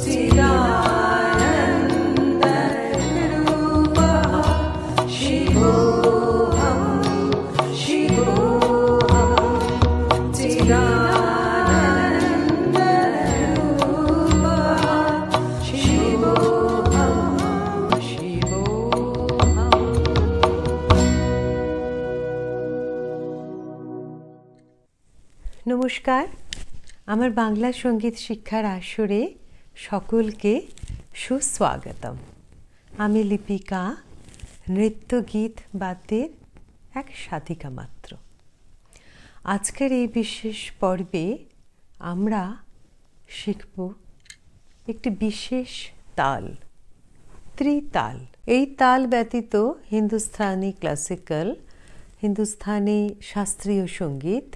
নমস্কার আমার বাংলা সঙ্গীত শিক্ষার আসরে সকলকে সুস্বাগতম আমি লিপিকা নৃত্য গীত বাদ্যের এক সাধিকা মাত্র আজকের এই বিশেষ পর্বে আমরা শিখব একটি বিশেষ তাল ত্রিতাল এই তাল ব্যতীত হিন্দুস্থানি ক্লাসিক্যাল হিন্দুস্থানি শাস্ত্রীয় সঙ্গীত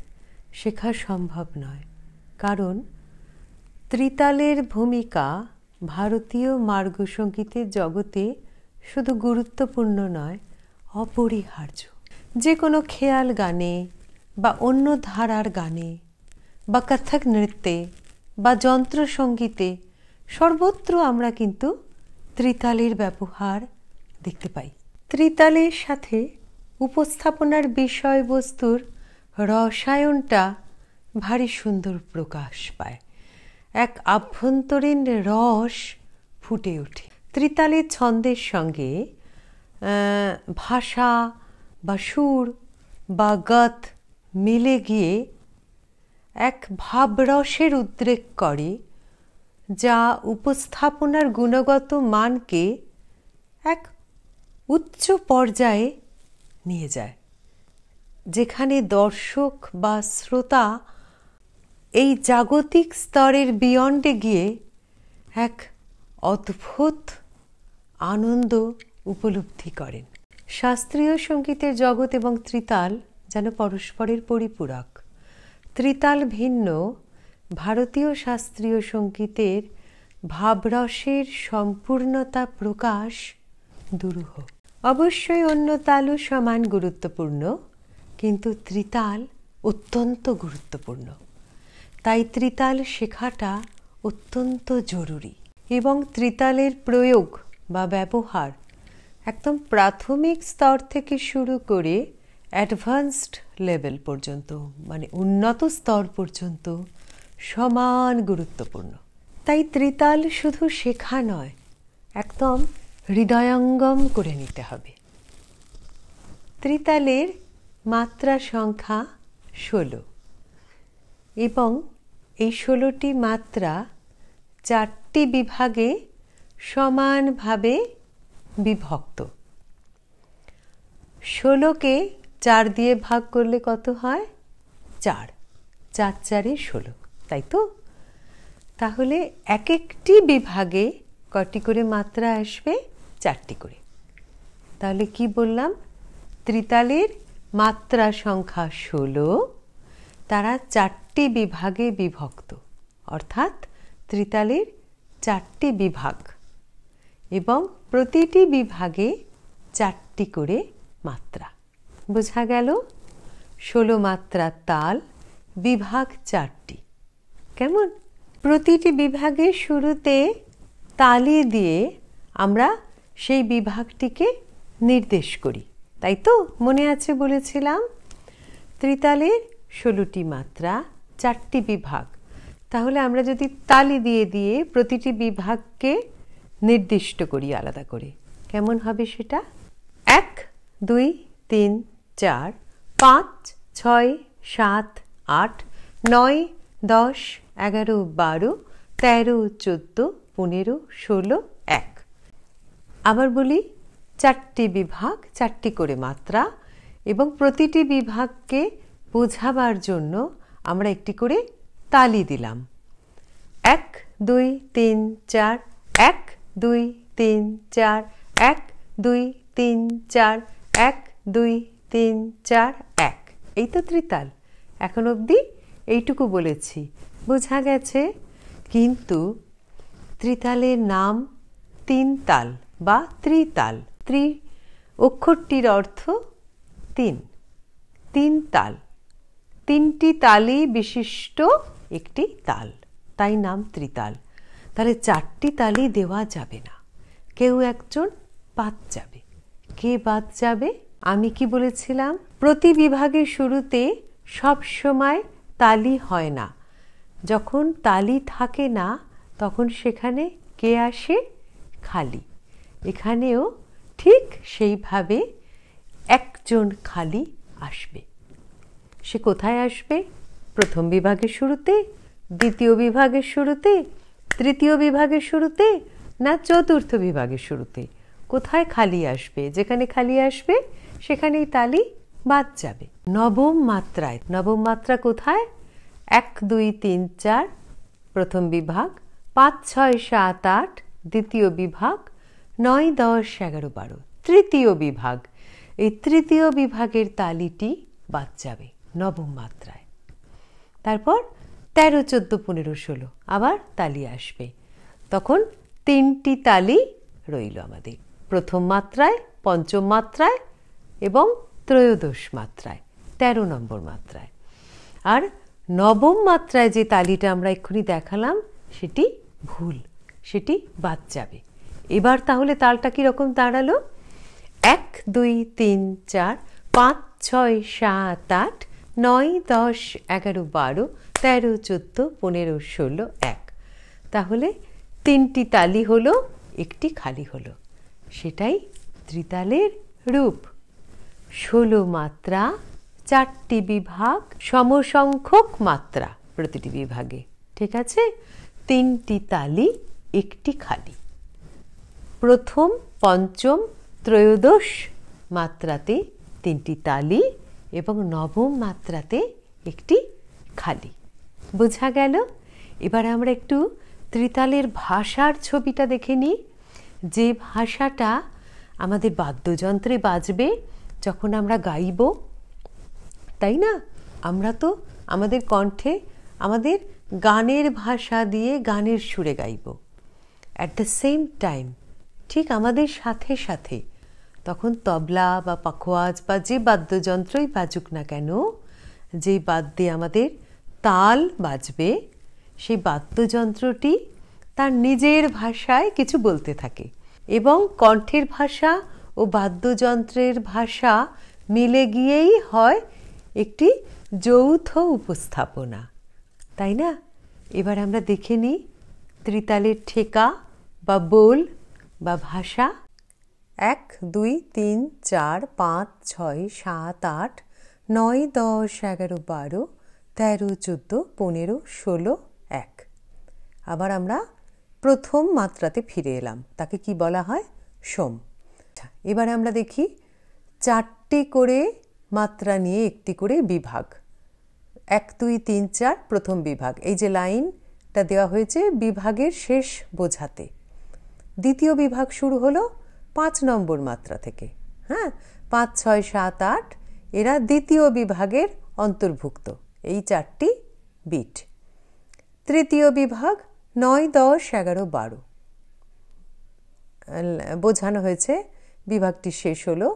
শেখা সম্ভব নয় কারণ ত্রিতালের ভূমিকা ভারতীয় মার্গ সঙ্গীতের জগতে শুধু গুরুত্বপূর্ণ নয় অপরিহার্য যে কোনো খেয়াল গানে বা অন্য ধারার গানে বা কথক নৃত্যে বা যন্ত্রসঙ্গীতে সর্বত্র আমরা কিন্তু ত্রিতালের ব্যবহার দেখতে পাই ত্রিতালের সাথে উপস্থাপনার বিষয়বস্তুর রসায়নটা ভারী সুন্দর প্রকাশ পায় এক আভ্যন্তরীণ রস ফুটে ওঠে ত্রিতালে ছন্দের সঙ্গে ভাষা বা সুর বা গত মিলে গিয়ে এক ভাবরসের উদ্রেক করে যা উপস্থাপনার গুণগত মানকে এক উচ্চ পর্যায়ে নিয়ে যায় যেখানে দর্শক বা শ্রোতা এই জাগতিক স্তরের বিয়ন্ডে গিয়ে এক অদ্ভুত আনন্দ উপলব্ধি করেন শাস্ত্রীয় সঙ্গীতের জগৎ এবং ত্রিতাল যেন পরস্পরের পরিপূরক ত্রিতাল ভিন্ন ভারতীয় শাস্ত্রীয় সঙ্গীতের ভাবরসের সম্পূর্ণতা প্রকাশ দুরূহ অবশ্যই অন্য তালও সমান গুরুত্বপূর্ণ কিন্তু ত্রিতাল অত্যন্ত গুরুত্বপূর্ণ তাই ত্রিতাল শেখাটা অত্যন্ত জরুরি এবং ত্রিতালের প্রয়োগ বা ব্যবহার একদম প্রাথমিক স্তর থেকে শুরু করে অ্যাডভান্সড লেভেল পর্যন্ত মানে উন্নত স্তর পর্যন্ত সমান গুরুত্বপূর্ণ তাই ত্রিতাল শুধু শেখা নয় একদম হৃদয়ঙ্গম করে নিতে হবে ত্রিতালের মাত্রা সংখ্যা ষোলো এবং এই ষোলোটি মাত্রা চারটি বিভাগে সমানভাবে বিভক্ত ষোলোকে চার দিয়ে ভাগ করলে কত হয় চার চার চারে ষোলো তাই তো তাহলে এক একটি বিভাগে কটি করে মাত্রা আসবে চারটি করে তাহলে কি বললাম ত্রিতালের মাত্রা সংখ্যা ষোলো তারা চারটি বিভাগে বিভক্ত অর্থাৎ ত্রিতালের চারটি বিভাগ এবং প্রতিটি বিভাগে চারটি করে মাত্রা বোঝা গেল ষোলো মাত্রা তাল বিভাগ চারটি কেমন প্রতিটি বিভাগের শুরুতে তালি দিয়ে আমরা সেই বিভাগটিকে নির্দেশ করি তাই তো মনে আছে বলেছিলাম ত্রিতালের ষোলোটি মাত্রা চারটি বিভাগ তাহলে আমরা যদি তালি দিয়ে দিয়ে প্রতিটি বিভাগকে নির্দিষ্ট করি আলাদা করে কেমন হবে সেটা এক দুই তিন চার পাঁচ ছয় সাত আট নয় দশ এগারো বারো তেরো চোদ্দো পনেরো ষোলো এক আবার বলি চারটি বিভাগ চারটি করে মাত্রা এবং প্রতিটি বিভাগকে বোঝাবার জন্য আমরা একটি করে তালি দিলাম এক দুই তিন চার এক দুই তিন চার এক দুই তিন চার এক দুই তিন চার এক এই তো ত্রিতাল এখন অবধি এইটুকু বলেছি বোঝা গেছে কিন্তু ত্রিতালের নাম তিন তাল বা ত্রিতাল ত্রি অক্ষরটির অর্থ তিন তিন তাল তিনটি তালি বিশিষ্ট একটি তাল তাই নাম ত্রিতাল তাহলে চারটি তালি দেওয়া যাবে না কেউ একজন বাদ যাবে কে বাদ যাবে আমি কি বলেছিলাম প্রতি বিভাগের শুরুতে সব সময় তালি হয় না যখন তালি থাকে না তখন সেখানে কে আসে খালি এখানেও ঠিক সেইভাবে একজন খালি আসবে সে কোথায় আসবে প্রথম বিভাগের শুরুতে দ্বিতীয় বিভাগের শুরুতে তৃতীয় বিভাগের শুরুতে না চতুর্থ বিভাগের শুরুতে কোথায় খালি আসবে যেখানে খালি আসবে সেখানেই তালি বাদ যাবে নবম মাত্রায় নবম মাত্রা কোথায় এক দুই তিন চার প্রথম বিভাগ পাঁচ ছয় সাত আট দ্বিতীয় বিভাগ নয় দশ এগারো বারো তৃতীয় বিভাগ এই তৃতীয় বিভাগের তালিটি বাদ যাবে নবম মাত্রায় তারপর তেরো চোদ্দো পনেরো ষোলো আবার তালি আসবে তখন তিনটি তালি রইল আমাদের প্রথম মাত্রায় পঞ্চম মাত্রায় এবং ত্রয়োদশ মাত্রায় তেরো নম্বর মাত্রায় আর নবম মাত্রায় যে তালিটা আমরা এক্ষুনি দেখালাম সেটি ভুল সেটি বাদ যাবে এবার তাহলে তালটা কীরকম দাঁড়ালো এক দুই তিন চার পাঁচ ছয় সাত আট নয় দশ এগারো বারো তেরো চোদ্দো পনেরো ষোলো এক তাহলে তিনটি তালি হলো একটি খালি হলো সেটাই ত্রিতালের রূপ ষোলো মাত্রা চারটি বিভাগ সমসংখ্যক মাত্রা প্রতিটি বিভাগে ঠিক আছে তিনটি তালি একটি খালি প্রথম পঞ্চম ত্রয়োদশ মাত্রাতে তিনটি তালি এবং নবম মাত্রাতে একটি খালি বোঝা গেল এবার আমরা একটু ত্রিতালের ভাষার ছবিটা দেখে নিই যে ভাষাটা আমাদের বাদ্যযন্ত্রে বাজবে যখন আমরা গাইব তাই না আমরা তো আমাদের কণ্ঠে আমাদের গানের ভাষা দিয়ে গানের সুরে গাইব অ্যাট দ্য সেম টাইম ঠিক আমাদের সাথে সাথে তখন তবলা বা পাখোয়াজ বা যে বাদ্যযন্ত্রই বাজুক না কেন যেই বাদ্যে আমাদের তাল বাজবে সেই বাদ্যযন্ত্রটি তার নিজের ভাষায় কিছু বলতে থাকে এবং কণ্ঠের ভাষা ও বাদ্যযন্ত্রের ভাষা মিলে গিয়েই হয় একটি যৌথ উপস্থাপনা তাই না এবার আমরা দেখে নিই ত্রিতালের ঠেকা বা বোল বা ভাষা এক দুই তিন চার পাঁচ ছয় সাত আট নয় দশ এগারো বারো তেরো চোদ্দো পনেরো ষোলো এক আবার আমরা প্রথম মাত্রাতে ফিরে এলাম তাকে কি বলা হয় সোম আচ্ছা, এবারে আমরা দেখি চারটি করে মাত্রা নিয়ে একটি করে বিভাগ এক দুই তিন চার প্রথম বিভাগ এই যে লাইনটা দেওয়া হয়েছে বিভাগের শেষ বোঝাতে দ্বিতীয় বিভাগ শুরু হলো পাঁচ নম্বর মাত্রা থেকে হ্যাঁ পাঁচ ছয় সাত আট এরা দ্বিতীয় বিভাগের অন্তর্ভুক্ত এই চারটি বিট তৃতীয় বিভাগ নয় দশ এগারো বারো বোঝানো হয়েছে বিভাগটি শেষ হলো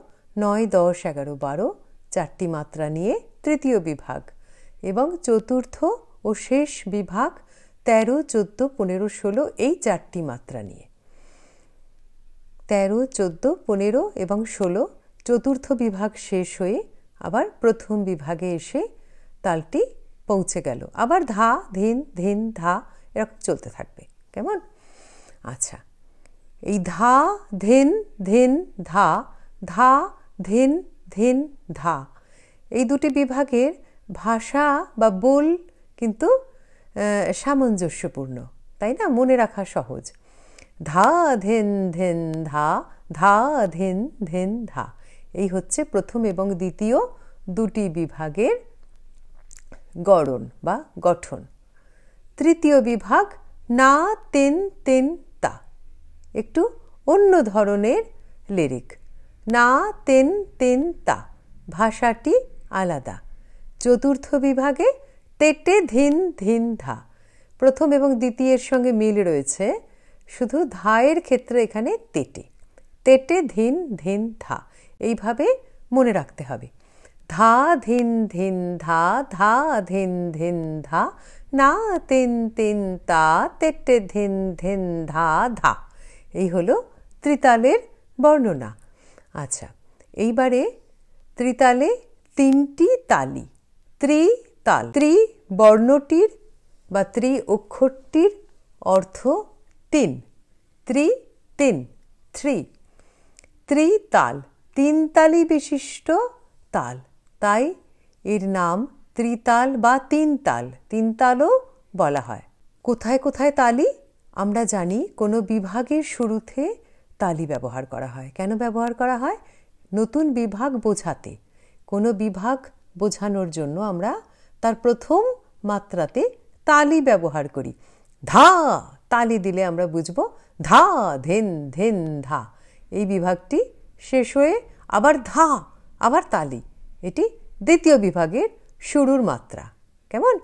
নয় দশ এগারো বারো চারটি মাত্রা নিয়ে তৃতীয় বিভাগ এবং চতুর্থ ও শেষ বিভাগ তেরো চোদ্দো পনেরো ষোলো এই চারটি মাত্রা নিয়ে তেরো চোদ্দো পনেরো এবং ষোলো চতুর্থ বিভাগ শেষ হয়ে আবার প্রথম বিভাগে এসে তালটি পৌঁছে গেল আবার ধা ধিন ধিন ধা এরকম চলতে থাকবে কেমন আচ্ছা এই ধা ধিন ধিন ধা ধা ধিন ধিন ধা এই দুটি বিভাগের ভাষা বা বোল কিন্তু সামঞ্জস্যপূর্ণ তাই না মনে রাখা সহজ ধা ধেন ধেন ধা ধা ধেন ধেন ধা এই হচ্ছে প্রথম এবং দ্বিতীয় দুটি বিভাগের গড়ন বা গঠন তৃতীয় বিভাগ না তেন তেন তা একটু অন্য ধরনের লিরিক না তেন তেন তা ভাষাটি আলাদা চতুর্থ বিভাগে তেটে ধিন ধিন ধা প্রথম এবং দ্বিতীয়ের সঙ্গে মিল রয়েছে শুধু ধায়ের ক্ষেত্রে এখানে তেটে তেটে ধিন ধিন ধা এইভাবে মনে রাখতে হবে ধা ধিন ধিন ধা ধা ধিন ধিন ধা না তিন তিন তা তেটে ধিন ধিন ধা ধা এই হলো ত্রিতালের বর্ণনা আচ্ছা এইবারে ত্রিতালে তিনটি তালি ত্রি তাল ত্রি বর্ণটির বা ত্রি অক্ষরটির অর্থ তিন ত্রি তিন থ্রি ত্রিতাল তিন তালি বিশিষ্ট তাল তাই এর নাম ত্রিতাল বা তিন তাল তিন তালও বলা হয় কোথায় কোথায় তালি আমরা জানি কোনো বিভাগের শুরুতে তালি ব্যবহার করা হয় কেন ব্যবহার করা হয় নতুন বিভাগ বোঝাতে কোনো বিভাগ বোঝানোর জন্য আমরা তার প্রথম মাত্রাতে তালি ব্যবহার করি ধা তালি দিলে আমরা বুঝব ধা ধেন ধেন ধা এই বিভাগটি শেষ হয়ে আবার ধা আবার তালি এটি দ্বিতীয় বিভাগের শুরুর মাত্রা কেমন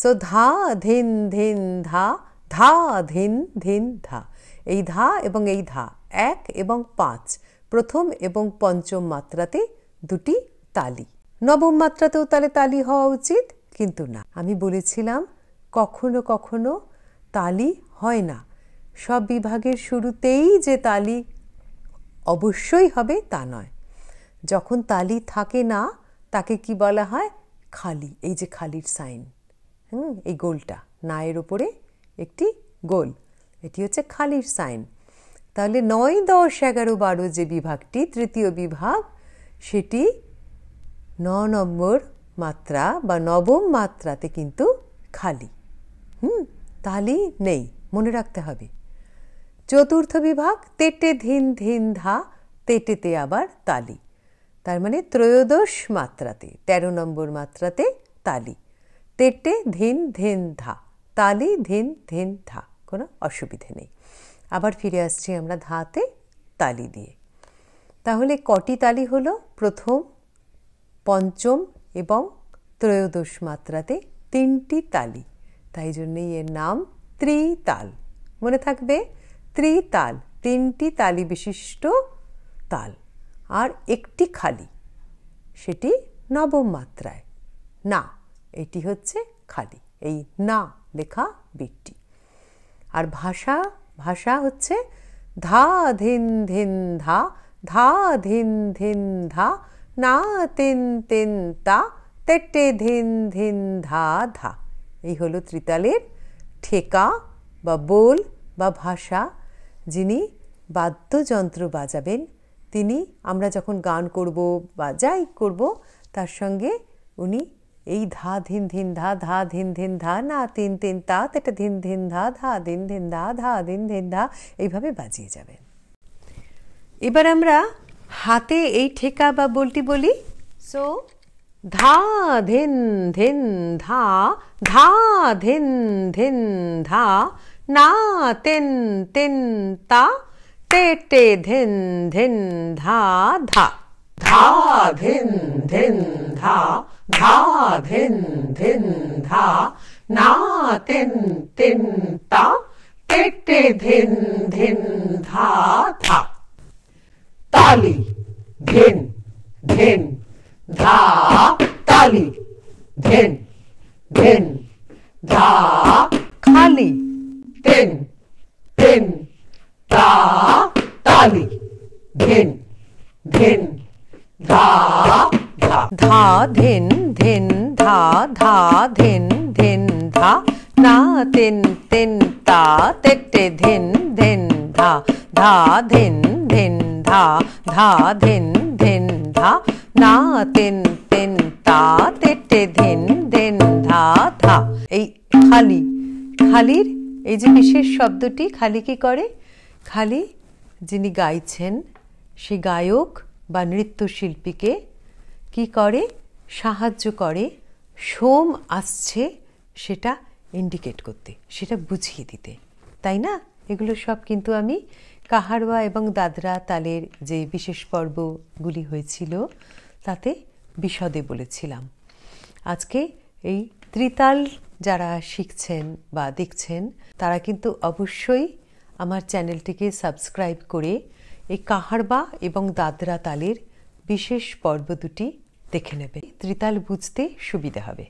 সো ধা ধেন ধেন ধা ধা ধেন ধেন ধা এই ধা এবং এই ধা এক এবং পাঁচ প্রথম এবং পঞ্চম মাত্রাতে দুটি তালি নবম মাত্রাতেও তাহলে তালি হওয়া উচিত কিন্তু না আমি বলেছিলাম কখনো কখনো তালি হয় না সব বিভাগের শুরুতেই যে তালি অবশ্যই হবে তা নয় যখন তালি থাকে না তাকে কি বলা হয় খালি এই যে খালির সাইন হুম এই গোলটা না এর ওপরে একটি গোল এটি হচ্ছে খালির সাইন তাহলে নয় দশ এগারো বারো যে বিভাগটি তৃতীয় বিভাগ সেটি ন নম্বর মাত্রা বা নবম মাত্রাতে কিন্তু খালি হুম তালি নেই মনে রাখতে হবে চতুর্থ বিভাগ তেটে ধিন ধিন ধা তেটেতে আবার তালি তার মানে ত্রয়োদশ মাত্রাতে ১৩ নম্বর মাত্রাতে তালি তেটে ধিন ধিন ধা তালি ধিন ধিন ধা কোনো অসুবিধে নেই আবার ফিরে আসছি আমরা ধাতে তালি দিয়ে তাহলে কটি তালি হল প্রথম পঞ্চম এবং ত্রয়োদশ মাত্রাতে তিনটি তালি তাই জন্যই এর নাম ত্রিতাল মনে থাকবে ত্রিতাল তিনটি তালি বিশিষ্ট তাল আর একটি খালি সেটি নবম মাত্রায় না এটি হচ্ছে খালি এই না লেখা বিটটি আর ভাষা ভাষা হচ্ছে ধা ধিন ধিন ধা ধা ধিন ধিন ধা না তিন তিন তা তেটে ধিন ধিন ধা ধা এই হলো ত্রিতালের ঠেকা বা বোল বা ভাষা যিনি বাদ্যযন্ত্র বাজাবেন তিনি আমরা যখন গান করব বা যাই করব তার সঙ্গে উনি এই ধা ধিন ধিন ধা ধা ধিন ধিন ধা না তিন তিন তা তেটা ধিন ধিন ধা ধা ধিন ধিন ধা ধা ধিন ধিন ধা এইভাবে বাজিয়ে যাবেন এবার আমরা হাতে এই ঠেকা বা বলটি বলি সো धा धिन धिन धा धा धिन धिन धा ना तिन तिन ता ते ते धिन धिन धा धा धा धिन धिन धा धा धिन धिन धा ना तिन तिन ता ते ते धिन धिन धा धा ताली धिन धिन धा ताली धिन धिन धा खाली तिन तिन ता ताली धिन धिन धा धा धा धिन धिन धा धा धिन धिन धा ना तिन तिन ता तिट्टे धिन धिन धा धा धिन धिन धा धा धिन धिन धा না তেন তেন তা তেটে ধেন দেন ধা ধা এই খালি খালির এই যে বিশেষ শব্দটি খালি কি করে খালি যিনি গাইছেন সে গায়ক বা নৃত্যশিল্পীকে কি করে সাহায্য করে সোম আসছে সেটা ইন্ডিকেট করতে সেটা বুঝিয়ে দিতে তাই না এগুলো সব কিন্তু আমি কাহারওয়া এবং দাদরা তালের যে বিশেষ পর্বগুলি হয়েছিল তাতে বিশদে বলেছিলাম আজকে এই ত্রিতাল যারা শিখছেন বা দেখছেন তারা কিন্তু অবশ্যই আমার চ্যানেলটিকে সাবস্ক্রাইব করে এই কাহারবা এবং দাদরা তালের বিশেষ পর্ব দুটি দেখে নেবে ত্রিতাল বুঝতে সুবিধা হবে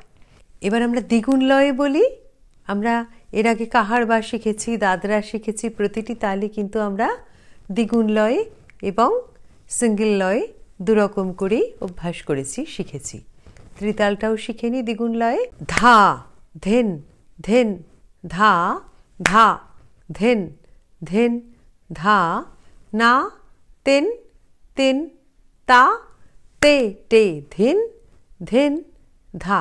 এবার আমরা দ্বিগুণ লয়ে বলি আমরা এর আগে কাহারবা শিখেছি দাদরা শিখেছি প্রতিটি তালে কিন্তু আমরা দ্বিগুণ লয়ে এবং সিঙ্গেল লয়ে দুরকম করেই অভ্যাস করেছি শিখেছি ত্রিতালটাও শিখে নি দ্বিগুণ লয়ে ধা ধেন ধেন ধা ধা ধেন ধেন ধা না তেন তেন তা তে তে ধেন ধেন ধা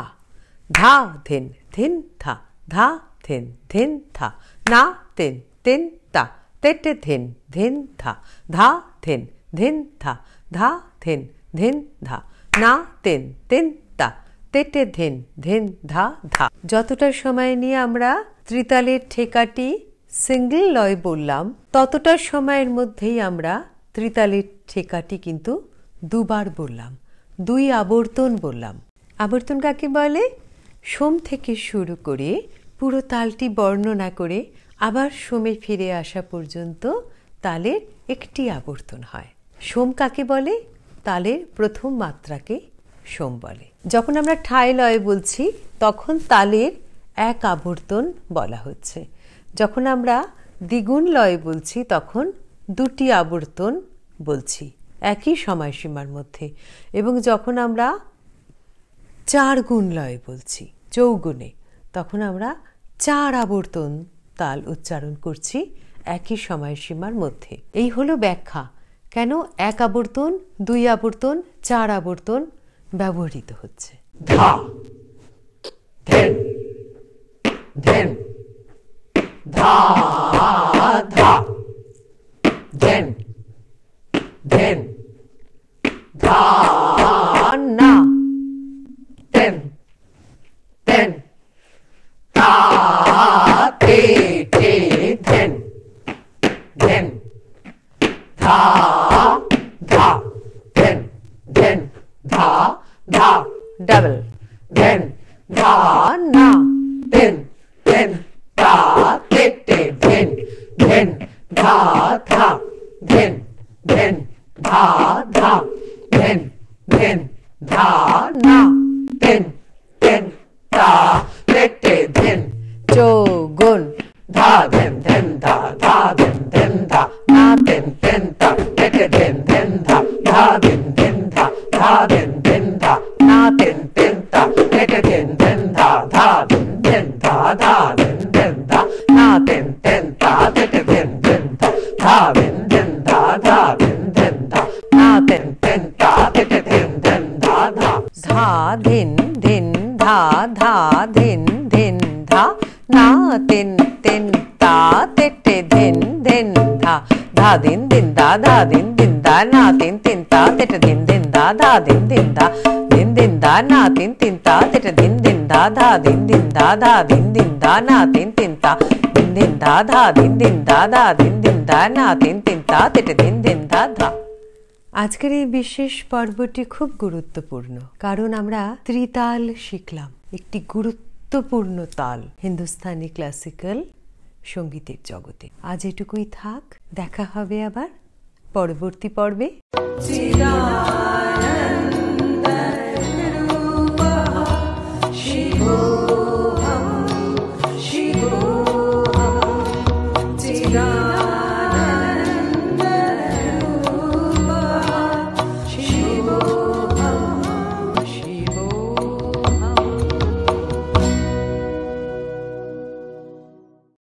ধা ধেন ধেন ধা ধা থেন ধেন থা না তেন তেন তা তেটে ধেন ধেন থা ধা থেন ধেন থা ধা থেন ধেন ধা না তেন তেন তা তেটে ধেন ধেন ধা ধা যতটা সময় নিয়ে আমরা ত্রিতালের ঠেকাটি সিঙ্গেল লয় বললাম ততটা সময়ের মধ্যেই আমরা ত্রিতালের ঠেকাটি কিন্তু দুবার বললাম দুই আবর্তন বললাম আবর্তন কাকে বলে সোম থেকে শুরু করে পুরো তালটি বর্ণনা করে আবার সোমে ফিরে আসা পর্যন্ত তালের একটি আবর্তন হয় সোম কাকে বলে তালের প্রথম মাত্রাকে সোম বলে যখন আমরা ঠায় লয়ে বলছি তখন তালের এক আবর্তন বলা হচ্ছে যখন আমরা দ্বিগুণ লয়ে বলছি তখন দুটি আবর্তন বলছি একই সময়সীমার মধ্যে এবং যখন আমরা চার গুণ লয়ে বলছি চৌগুণে তখন আমরা চার আবর্তন তাল উচ্চারণ করছি একই সময়সীমার মধ্যে এই হলো ব্যাখ্যা কেন এক আবর্তন দুই আবর্তন চার আবর্তন ব্যবহৃত হচ্ছে ধা ধেন ধেন ধা ধা ধেন ধেন ধা God धिन धिन धा धा धिन धिन धा ना तिन तिन ता तिटे धिन धिन धा धा दिन दिन दा धा दिन दिन दा ना तिन तिन ता तिट दिन दिन दा धा दिन दिन दा दिन दिन दा ना तिन तिन ता तिट दिन दिन दा धा दिन दिन दा धा दिन दिन दा ना तिन तिन ता दिन दिन दा धा दिन दिन दा धा दिन दिन दा ना तिन तिन ता तिट दिन दिन दा धा আজকের এই বিশেষ পর্বটি খুব গুরুত্বপূর্ণ কারণ আমরা ত্রিতাল শিখলাম একটি গুরুত্বপূর্ণ তাল হিন্দুস্তানি ক্লাসিক্যাল সঙ্গীতের জগতে আজ এটুকুই থাক দেখা হবে আবার পরবর্তী পর্বে